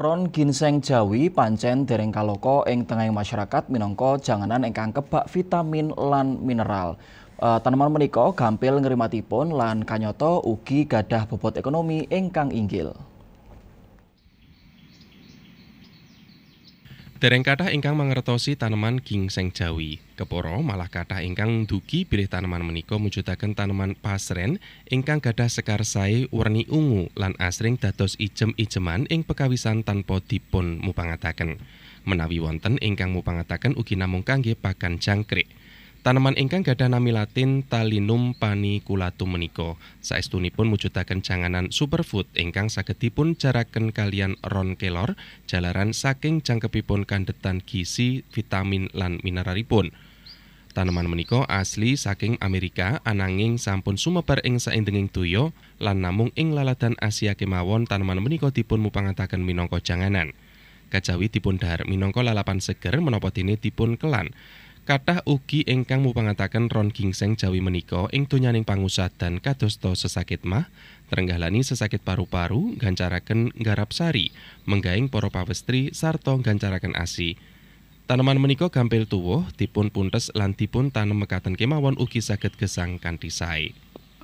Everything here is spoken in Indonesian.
Ron ginseng jawi pancen dereng kaloko ing tengah masyarakat minangka janganan ingkang kebak vitamin lan mineral. Eh, tanaman menika gampil ngrimatipun lan Kanyoto, ugi gadah bobot ekonomi ingkang inggil. Dereng kathah ingkang mangertosi taneman gingseng jawi. keporo malah kathah ingkang dugi bilih taneman menika mujudaken taneman pasren ingkang gadah sekar sae werni ungu lan asring dados ijem-ijeman ing pekawisan tanpa dipun mupangataken. Menawi wonten ingkang mupangataken ugi namung kangge pakan jangkrik. Tanaman ingkang gadah nami Latin Talinum paniculatum menika saestunipun mujudaken janganan superfood ingkang saged dipun jaraken kalian ron kelor jalaran saking jangkepipun kandetan gizi, vitamin lan mineralipun. Tanaman menika asli saking Amerika ananging sampun sumebar ing saindenging donya lan namung ing laladan Asia kemawon tanaman menika dipun mupangataken minangka janganan. Kajawi dipun dahar minangka lalapan seger menapa dene dipun kelan. Kathah ugi ingkang mupangataken Ron Gingseng Jawi menika ing donyaning pangusadan kadosta sesakit mah terenggalani sesakit paru-paru gancaraken garap sari menggaing para pawestri sarta gancaraken asi Tanaman menika gampil tuwuh dipun puntes lan dipun tanem mekaten kemawon ugi saged gesang kanthi sae